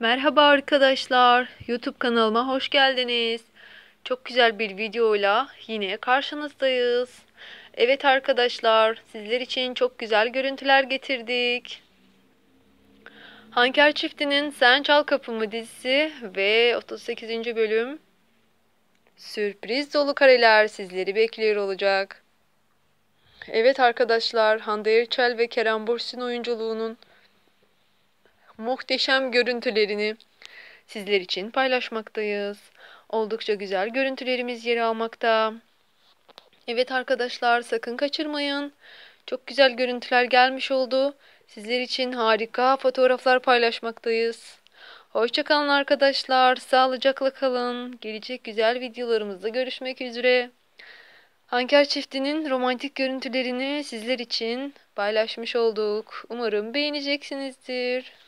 Merhaba arkadaşlar. YouTube kanalıma hoş geldiniz. Çok güzel bir videoyla yine karşınızdayız. Evet arkadaşlar, sizler için çok güzel görüntüler getirdik. Hanker çiftinin Sen Çal Kapımı dizisi ve 38. bölüm sürpriz dolu kareler sizleri bekliyor olacak. Evet arkadaşlar, Hande Erçel ve Kerem Bursin oyunculuğunun muhteşem görüntülerini sizler için paylaşmaktayız. Oldukça güzel görüntülerimiz yer almakta. Evet arkadaşlar sakın kaçırmayın. Çok güzel görüntüler gelmiş oldu. Sizler için harika fotoğraflar paylaşmaktayız. Hoşçakalın arkadaşlar. Sağlıcakla kalın. Gelecek güzel videolarımızda görüşmek üzere. Hanker çiftinin romantik görüntülerini sizler için paylaşmış olduk. Umarım beğeneceksinizdir.